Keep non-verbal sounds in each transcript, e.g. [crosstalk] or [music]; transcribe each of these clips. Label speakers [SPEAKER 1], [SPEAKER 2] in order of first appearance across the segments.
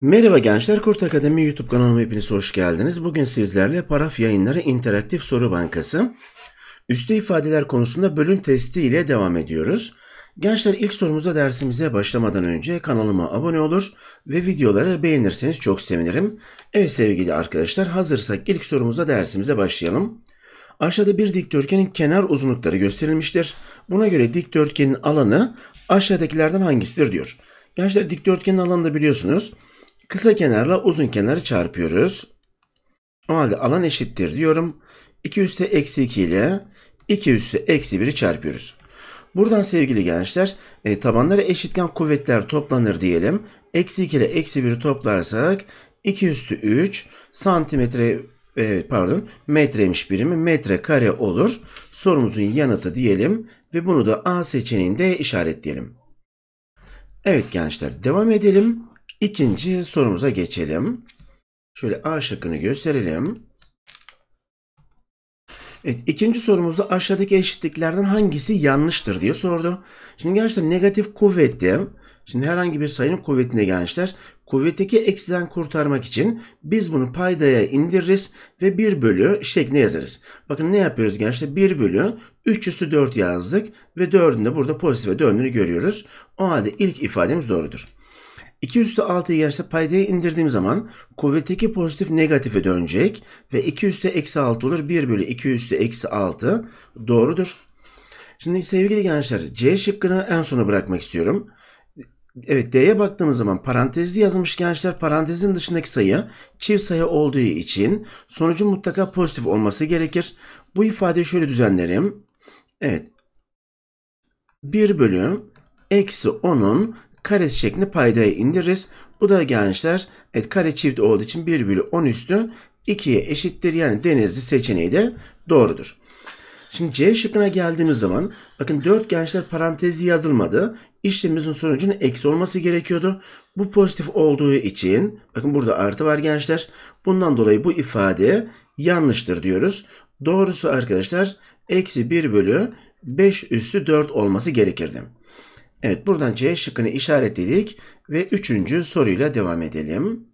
[SPEAKER 1] Merhaba gençler, Kurt Akademi YouTube kanalıma hepiniz hoş geldiniz. Bugün sizlerle Paraf Yayınları İnteraktif Soru Bankası üstü ifadeler konusunda bölüm testi ile devam ediyoruz. Gençler ilk sorumuzda dersimize başlamadan önce kanalıma abone olur ve videoları beğenirseniz çok sevinirim. Evet sevgili arkadaşlar hazırsak ilk sorumuza dersimize başlayalım. Aşağıda bir dikdörtgenin kenar uzunlukları gösterilmiştir. Buna göre dikdörtgenin alanı aşağıdakilerden hangisidir diyor. Gençler dikdörtgenin alanını da biliyorsunuz. Kısa kenarla uzun kenarı çarpıyoruz. O halde alan eşittir diyorum. 2 üssü eksi 2 ile 2 üssü eksi 1'i çarpıyoruz. Buradan sevgili gençler e, tabanlara eşitken kuvvetler toplanır diyelim. Eksi 2 ile eksi 1'i toplarsak 2 üstü 3 santimetre e, pardon metremiş birimi metre kare olur. Sorumuzun yanıtı diyelim ve bunu da A seçeneğinde işaretleyelim. Evet gençler devam edelim. İkinci sorumuza geçelim. Şöyle A şıkkını gösterelim. Evet, ikinci sorumuzda aşağıdaki eşitliklerden hangisi yanlıştır diye sordu. Şimdi gençler negatif kuvvetli Şimdi herhangi bir sayının kuvvetine gençler. Kuvvetteki eksiden kurtarmak için biz bunu paydaya indiririz ve 1 bölü şeklinde yazarız. Bakın ne yapıyoruz gençler? 1 bölü 3 üstü 4 yazdık ve 4'ün de burada pozitife döndüğünü görüyoruz. O halde ilk ifademiz doğrudur. 2 üstü 6'yı gençler paydaya indirdiğim zaman kuvvetteki pozitif negatife dönecek ve 2 üstü eksi 6 olur. 1 bölü 2 üstü eksi 6 doğrudur. Şimdi sevgili gençler C şıkkını en sona bırakmak istiyorum. Evet D'ye baktığımız zaman parantezli yazılmış gençler parantezin dışındaki sayı çift sayı olduğu için sonucun mutlaka pozitif olması gerekir. Bu ifadeyi şöyle düzenlerim. Evet. 1 bölü eksi 10'un karesi şeklinde paydaya indiririz. Bu da gençler evet, kare çift olduğu için 1 bölü 10 üstü 2'ye eşittir. Yani denizli seçeneği de doğrudur. Şimdi C şıkkına geldiğimiz zaman bakın 4 gençler parantezi yazılmadı işlemimizin sonucunun eksi olması gerekiyordu. Bu pozitif olduğu için bakın burada artı var gençler. Bundan dolayı bu ifade yanlıştır diyoruz. Doğrusu arkadaşlar eksi 1 bölü 5 üstü 4 olması gerekirdi. Evet buradan C şıkkını işaretledik ve üçüncü soruyla devam edelim.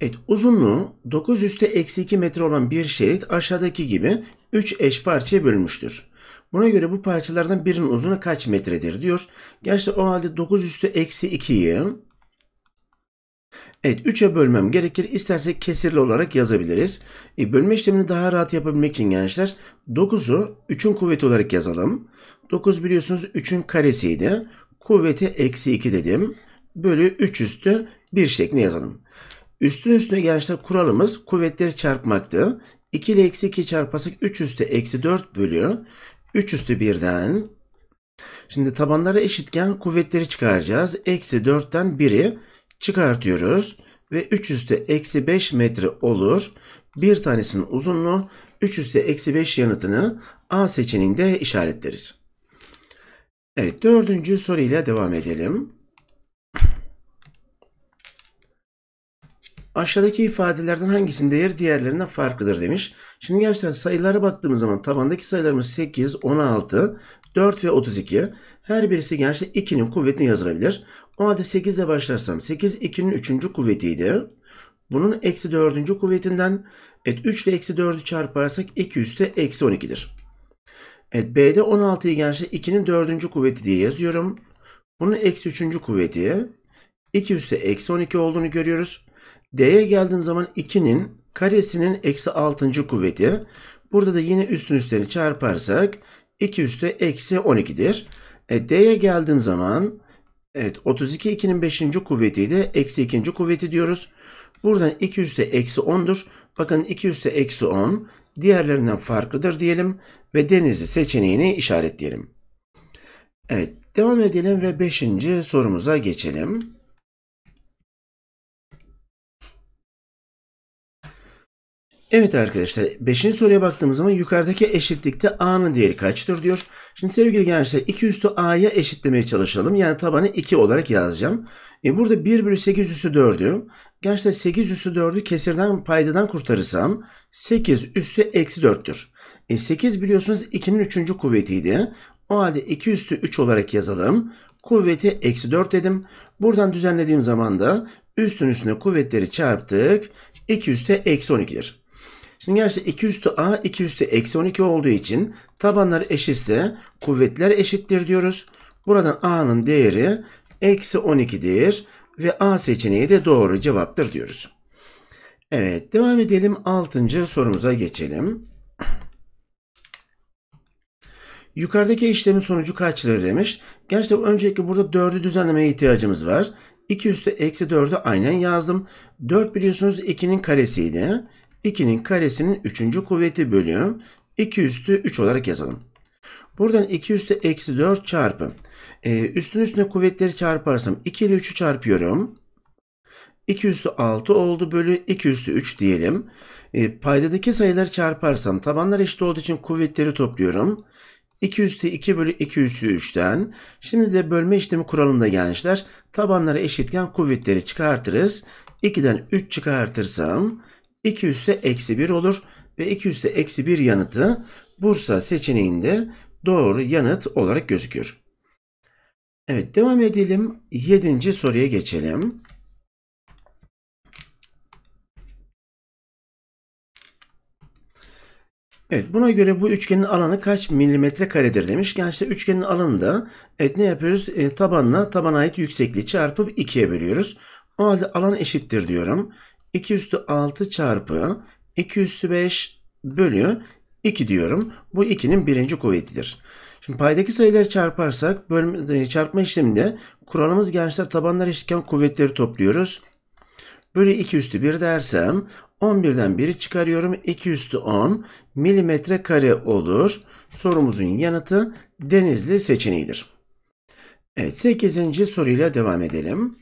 [SPEAKER 1] Evet uzunluğu 9 üste eksi 2 metre olan bir şerit aşağıdaki gibi 3 eş parçaya bölünmüştür. Buna göre bu parçalardan birinin uzunluğu kaç metredir diyor. Gerçi o halde 9 üstü eksi 2'yi Evet 3'e bölmem gerekir. İstersek kesirli olarak yazabiliriz. E, bölme işlemini daha rahat yapabilmek için gençler 9'u 3'ün kuvveti olarak yazalım. 9 biliyorsunuz 3'ün karesiydi. Kuvveti eksi 2 dedim. Bölü 3 üstü 1 şeklinde yazalım. Üstün üstüne gençler kuralımız kuvvetleri çarpmaktı. 2 ile eksi 2 çarparsak 3 üstü eksi 4 bölü 3 üstü 1'den. Şimdi tabanlara eşitken kuvvetleri çıkaracağız. Eksi 4'ten 1'i çıkartıyoruz. Ve 3 üstü eksi 5 metre olur. Bir tanesinin uzunluğu 3 üstü eksi 5 yanıtını A seçeneğinde işaretleriz. Evet dördüncü soruyla devam edelim. Aşağıdaki ifadelerden hangisinin değeri diğerlerinden farklıdır demiş. Şimdi gençler sayılara baktığımız zaman tabandaki sayılarımız 8, 16, 4 ve 32. Her birisi gençler 2'nin kuvvetini yazılabilir. O halde 8 ile başlarsam 8 2'nin 3. kuvvetiydi. Bunun eksi 4. kuvvetinden et 3 ile eksi 4'ü çarparsak 2 üstte eksi 12'dir. Evet B'de 16'yı gençler 2'nin 4. kuvveti diye yazıyorum. Bunun eksi 3. kuvveti 2 üstte eksi 12 olduğunu görüyoruz. D'ye geldiğim zaman 2'nin karesinin eksi 6. kuvveti. Burada da yine üstün üstleri çarparsak 2 üstü eksi 12'dir. E, D'ye geldiğim zaman evet 32 2'nin 5. kuvveti de eksi 2. kuvveti diyoruz. Buradan 2 üstü eksi 10'dur. Bakın 2 üstü eksi 10 diğerlerinden farklıdır diyelim ve denizli seçeneğini işaretleyelim. Evet devam edelim ve 5. sorumuza geçelim. Evet arkadaşlar 5. soruya baktığımız zaman yukarıdaki eşitlikte a'nın değeri kaçtır diyor. Şimdi sevgili gençler 2 üstü a'ya eşitlemeye çalışalım. Yani tabanı 2 olarak yazacağım. E burada 1 bölü 8 üstü 4'ü. Gençler 8 üstü 4'ü kesirden paydadan kurtarırsam 8 üstü eksi 4'tür. E 8 biliyorsunuz 2'nin 3. kuvvetiydi. O halde 2 üstü 3 olarak yazalım. Kuvveti eksi 4 dedim. Buradan düzenlediğim zaman da üstün üstüne kuvvetleri çarptık. 2 üstü eksi 12'dir. Şimdi gerçi 2 üstü a 2 üstü eksi 12 olduğu için tabanları eşitse kuvvetler eşittir diyoruz. Buradan a'nın değeri eksi 12'dir ve a seçeneği de doğru cevaptır diyoruz. Evet devam edelim 6. sorumuza geçelim. [clears throat] Yukarıdaki işlemin sonucu kaçtır demiş. Gerçi öncelikle burada 4'ü düzenlemeye ihtiyacımız var. 2 üstü eksi 4'ü aynen yazdım. 4 biliyorsunuz 2'nin karesiydi. 2'nin karesinin 3. kuvveti bölüm 2 üstü 3 olarak yazalım. Buradan 2 üstü eksi 4 çarpı. Ee, üstün üstüne kuvvetleri çarparsam 2 ile 3'ü çarpıyorum. 2 üstü 6 oldu bölü 2 üstü 3 diyelim. E, paydadaki sayıları çarparsam tabanlar eşit olduğu için kuvvetleri topluyorum. 2 üstü 2 bölü 2 üstü 3'ten. Şimdi de bölme işlemi kuralında gençler tabanları eşitken kuvvetleri çıkartırız. 2'den 3 çıkartırsam 2 üssü eksi 1 olur ve 2 üssü eksi 1 yanıtı Bursa seçeneğinde doğru yanıt olarak gözüküyor. Evet devam edelim. 7. soruya geçelim. Evet buna göre bu üçgenin alanı kaç milimetre karedir demiş. Gençler üçgenin alanı da evet, ne yapıyoruz? E, tabanla tabana ait yüksekliği çarpıp 2'ye bölüyoruz. O halde alan eşittir diyorum. 2 üstü 6 çarpı 2 üstü 5 bölü 2 diyorum. Bu 2'nin birinci kuvvetidir. Şimdi paydaki sayıları çarparsak bölme, e, çarpma işleminde kuralımız gençler tabanlar eşitken kuvvetleri topluyoruz. Bölü 2 üstü 1 dersem 11'den 1'i çıkarıyorum. 2 üstü 10 milimetre kare olur. Sorumuzun yanıtı denizli seçeneğidir. Evet 8. soruyla devam edelim.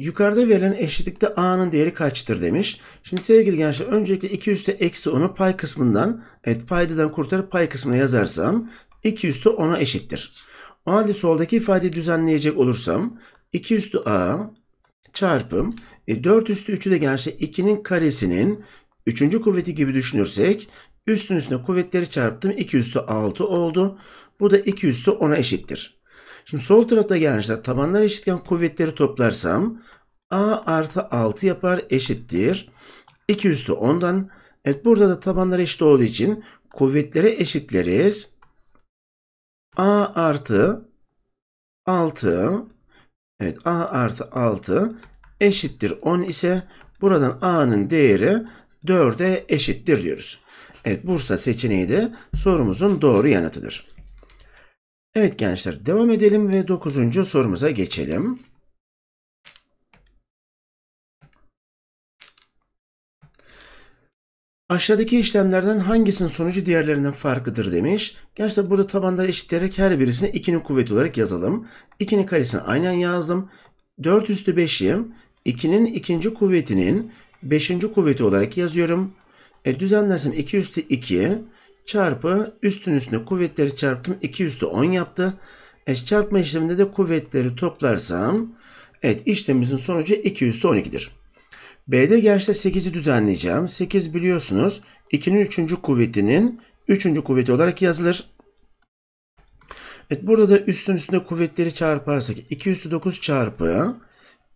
[SPEAKER 1] Yukarıda verilen eşitlikte a'nın değeri kaçtır demiş. Şimdi sevgili gençler öncelikle 2 üstü eksi 10'u pay kısmından evet paydadan kurtarıp pay kısmına yazarsam 2 üstü 10'a eşittir. O halde soldaki ifadeyi düzenleyecek olursam 2 üstü a çarpım e, 4 üstü 3'ü de gençler 2'nin karesinin 3. kuvveti gibi düşünürsek üstün üstüne kuvvetleri çarptım 2 üstü 6 oldu. Bu da 2 üstü 10'a eşittir. Şimdi sol tarafta gençler tabanlar eşitken kuvvetleri toplarsam A artı 6 yapar eşittir. 2 üstü 10'dan. Evet burada da tabanlar eşit olduğu için kuvvetlere eşitleriz. A artı 6 evet A artı 6 eşittir 10 ise buradan A'nın değeri 4'e eşittir diyoruz. Evet Bursa seçeneği de sorumuzun doğru yanıtıdır. Evet gençler devam edelim ve 9. sorumuza geçelim. Aşağıdaki işlemlerden hangisinin sonucu diğerlerinden farklıdır demiş. Gençler burada tabanları eşitleyerek her birisini 2'nin kuvveti olarak yazalım. 2'nin karesini aynen yazdım. 4 üstü 5'i 2'nin ikinci kuvvetinin 5. kuvveti olarak yazıyorum. E, düzenlersem 2 üstü 2'ye çarpı üstün üstüne kuvvetleri çarptım. 2 üstü 10 yaptı. Eş çarpma işleminde de kuvvetleri toplarsam evet işlemimizin sonucu 2 üstü 12'dir. B'de gerçi 8'i düzenleyeceğim. 8 biliyorsunuz 2'nin 3. kuvvetinin 3. kuvveti olarak yazılır. Evet burada da üstün üstüne kuvvetleri çarparsak 2 üstü 9 çarpı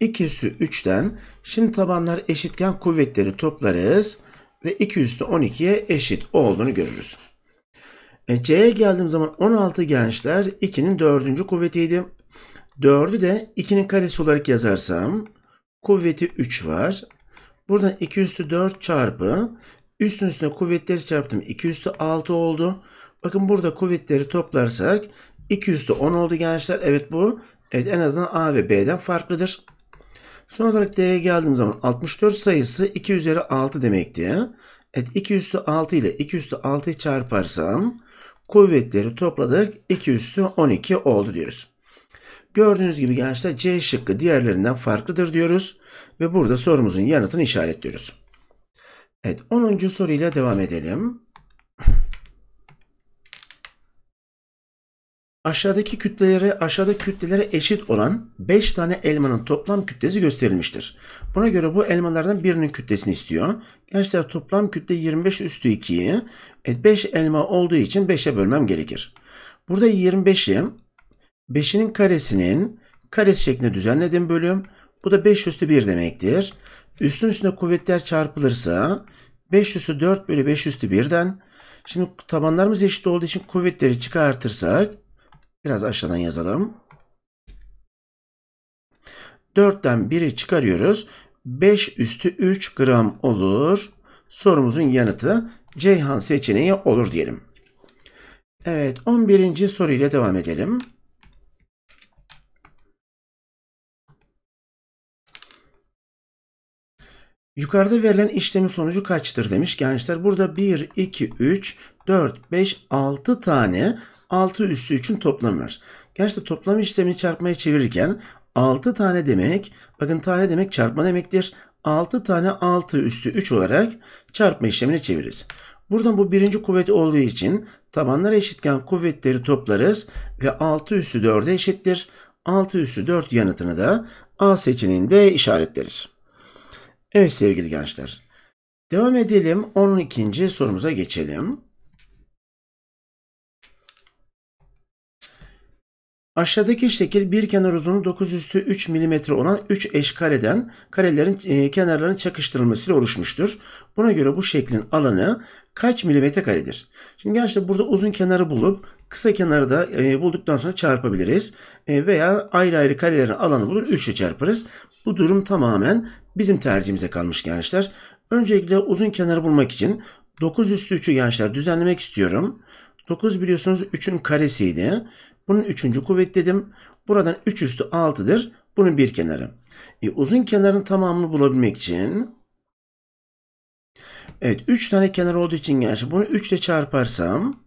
[SPEAKER 1] 2 üstü 3'ten şimdi tabanlar eşitken kuvvetleri toplarız ve 2 üstü 12'ye eşit olduğunu görürüz. E, C'ye geldiğim zaman 16 gençler 2'nin 4. kuvvetiydi. 4'ü de 2'nin karesi olarak yazarsam kuvveti 3 var. Buradan 2 üstü 4 çarpı üstün üstüne kuvvetleri çarptım. 2 üstü 6 oldu. Bakın burada kuvvetleri toplarsak 2 üstü 10 oldu gençler. Evet bu evet en azından A ve B'den farklıdır. Son olarak D'ye geldiğim zaman 64 sayısı 2 üzeri 6 demekti. Evet 2 üstü 6 ile 2 üstü 6'yı çarparsam kuvvetleri topladık 2 üstü 12 oldu diyoruz. Gördüğünüz gibi gençler C şıkkı diğerlerinden farklıdır diyoruz ve burada sorumuzun yanıtını işaretliyoruz. Evet 10. soruyla devam edelim. Aşağıdaki kütlelere, aşağıda kütlelere eşit olan 5 tane elmanın toplam kütlesi gösterilmiştir. Buna göre bu elmalardan birinin kütlesini istiyor. Gençler toplam kütle 25 üstü 2'yi 5 e, elma olduğu için 5'e bölmem gerekir. Burada 25'i 5'inin karesinin karesi şeklinde düzenledim bölüm. Bu da 5 üstü 1 demektir. Üstün üstüne kuvvetler çarpılırsa 5 üstü 4 bölü 5 üstü 1'den. Şimdi tabanlarımız eşit olduğu için kuvvetleri çıkartırsak Biraz aşağıdan yazalım. 4'ten 1'i çıkarıyoruz. 5 üstü 3 gram olur. Sorumuzun yanıtı Ceyhan seçeneği olur diyelim. Evet 11. soruyla devam edelim. Yukarıda verilen işlemin sonucu kaçtır demiş gençler. Burada 1, 2, 3, 4, 5, 6 tane 6 üstü için toplamı var. Gerçi toplam işlemini çarpmaya çevirirken 6 tane demek, bakın tane demek çarpma demektir. 6 tane 6 üstü 3 olarak çarpma işlemini çeviririz. Buradan bu birinci kuvvet olduğu için tabanlar eşitken kuvvetleri toplarız ve 6 üstü 4'e eşittir. 6 üstü 4 yanıtını da A seçeneğinde işaretleriz. Evet sevgili gençler. Devam edelim. 12. sorumuza geçelim. Aşağıdaki şekil bir kenar uzunluğu 9 üstü 3 mm olan 3 eş kareden karelerin e, kenarlarının çakıştırılmasıyla oluşmuştur. Buna göre bu şeklin alanı kaç milimetre karedir? Şimdi gençler burada uzun kenarı bulup kısa kenarı da e, bulduktan sonra çarpabiliriz. E, veya ayrı ayrı karelerin alanı bulur 3 ile çarparız. Bu durum tamamen bizim tercihimize kalmış gençler. Öncelikle uzun kenarı bulmak için 9 üstü 3'ü gençler düzenlemek istiyorum. 9 biliyorsunuz 3'ün karesiydi. Bunun üçüncü kuvvet dedim. Buradan 3 üstü 6'dır. Bunun bir kenarı. E, uzun kenarın tamamını bulabilmek için Evet 3 tane kenar olduğu için gerçi bunu 3 ile çarparsam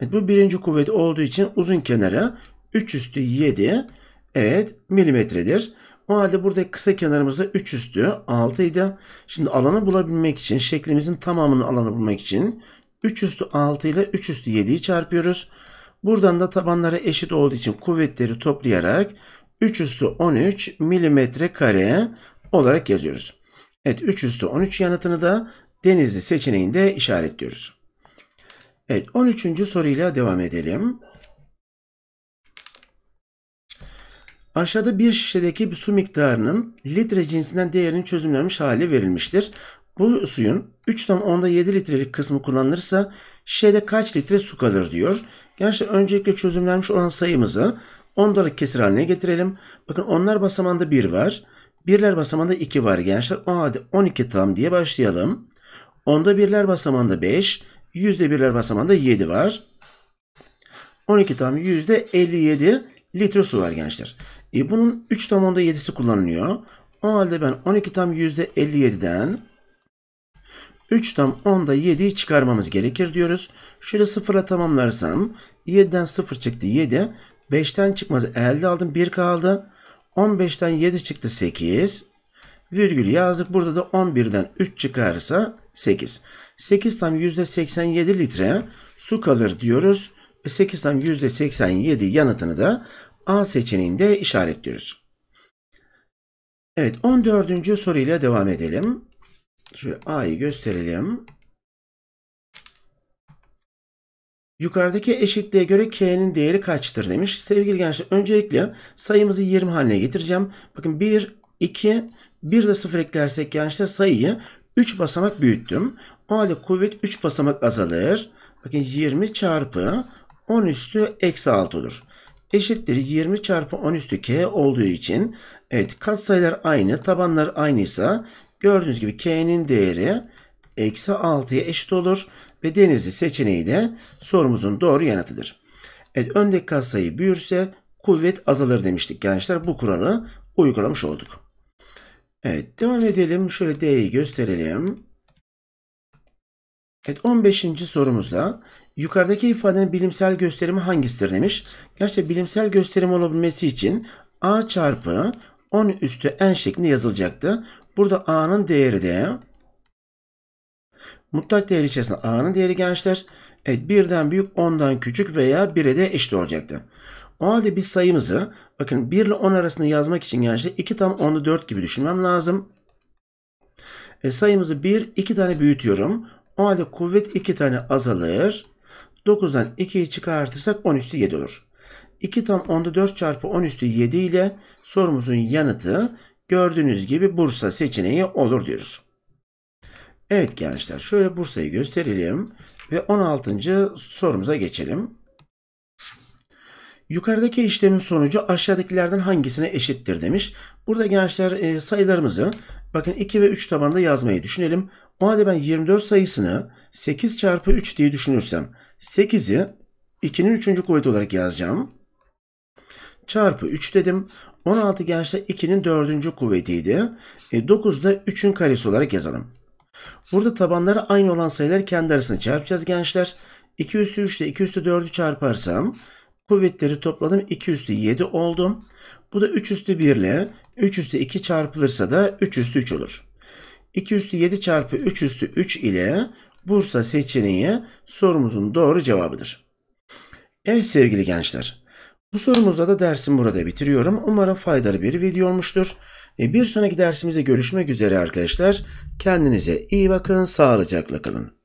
[SPEAKER 1] evet, bu birinci kuvvet olduğu için uzun kenarı 3 üstü 7 evet milimetredir. O halde burada kısa kenarımızda 3 üstü 6 idi. Şimdi alanı bulabilmek için şeklimizin tamamının alanı bulmak için 3 üstü 6 ile 3 üstü 7'yi çarpıyoruz. Buradan da tabanları eşit olduğu için kuvvetleri toplayarak 3 üstü 13 milimetre kare olarak yazıyoruz. Evet 3 üstü 13 yanıtını da denizli seçeneğinde işaretliyoruz. Evet 13. soruyla devam edelim. Aşağıda bir şişedeki bir su miktarının litre cinsinden değerinin çözümlenmiş hali verilmiştir. Bu suyun 3 tam onda 7 litrelik kısmı kullanılırsa şişede kaç litre su kalır diyor. Gençler öncelikle çözümlenmiş olan sayımızı 10 kesir haline getirelim. Bakın onlar basamağında 1 var. Birler basamağında 2 var gençler. O halde 12 tam diye başlayalım. Onda birler basamağında 5, yüzde birler basamağında 7 var. 12 tam yüzde 57 litre su var gençler. E bunun 3 tam onda 7'si kullanılıyor. O halde ben 12 tam yüzde %57'den 3 tam 10'da 7'yi çıkarmamız gerekir diyoruz. Şöyle sıfırla tamamlarsam 7'den 0 çıktı 7. 5'ten çıkmaz 50 aldım 1 kaldı. 15'ten 7 çıktı 8. Virgül yazdık. Burada da 11'den 3 çıkarsa 8. 8 tam %87 litre su kalır diyoruz. 8 e, tam %87 yanıtını da A seçeneğinde işaretliyoruz. Evet 14. soruyla devam edelim. Şöyle A'yı gösterelim. Yukarıdaki eşitliğe göre K'nin değeri kaçtır demiş. Sevgili gençler öncelikle sayımızı 20 haline getireceğim. Bakın 1, 2, 1 de 0 eklersek gençler sayıyı 3 basamak büyüttüm. O halde kuvvet 3 basamak azalır. Bakın 20 çarpı 10 üstü eksi 6 olur. Eşittir 20 çarpı 10 üstü k olduğu için evet katsayılar aynı tabanlar aynıysa Gördüğünüz gibi K'nin değeri eksi 6'ya eşit olur ve denizli seçeneği de sorumuzun doğru yanıtıdır. Evet öndeki katsayı büyürse kuvvet azalır demiştik gençler. Bu kuralı uygulamış olduk. Evet devam edelim. Şöyle D'yi gösterelim. Evet 15. sorumuzda yukarıdaki ifadenin bilimsel gösterimi hangisidir demiş. Gerçi bilimsel gösterim olabilmesi için A çarpı 10 üstü n şeklinde yazılacaktı. Burada a'nın değeri de mutlak değer içerisinde a'nın değeri gençler evet birden büyük 10'dan küçük veya 1'e de eşit olacaktı. O halde biz sayımızı bakın 1 ile 10 arasında yazmak için gençler 2 tam 10'lu 4 gibi düşünmem lazım. E, sayımızı 1, 2 tane büyütüyorum. O halde kuvvet 2 tane azalır. 9'dan 2'yi çıkartırsak 10 üstü 7 olur. 2 tam onda 4 çarpı 10 üstü 7 ile sorumuzun yanıtı gördüğünüz gibi Bursa seçeneği olur diyoruz. Evet gençler şöyle Bursa'yı gösterelim ve 16. sorumuza geçelim. Yukarıdaki işlemin sonucu aşağıdakilerden hangisine eşittir demiş. Burada gençler e, sayılarımızı bakın 2 ve 3 tabanda yazmayı düşünelim. O halde ben 24 sayısını 8 çarpı 3 diye düşünürsem 8'i 2'nin 3. kuvveti olarak yazacağım çarpı 3 dedim. 16 gençler 2'nin 4. kuvvetiydi. E, 9 da 3'ün karesi olarak yazalım. Burada tabanları aynı olan sayılar kendi arasını çarpacağız gençler. 2 üstü 3 ile 2 üstü 4'ü çarparsam kuvvetleri topladım 2 üstü 7 oldum. Bu da 3 üstü 1 ile 3 üstü 2 çarpılırsa da 3 üstü 3 olur. 2 üstü 7 çarpı 3 üstü 3 ile Bursa seçeneği sorumuzun doğru cevabıdır. Evet sevgili gençler bu sorumuzda da dersimi burada bitiriyorum. Umarım faydalı bir video olmuştur. E, bir sonraki dersimizde görüşmek üzere arkadaşlar. Kendinize iyi bakın, sağlıcakla kalın.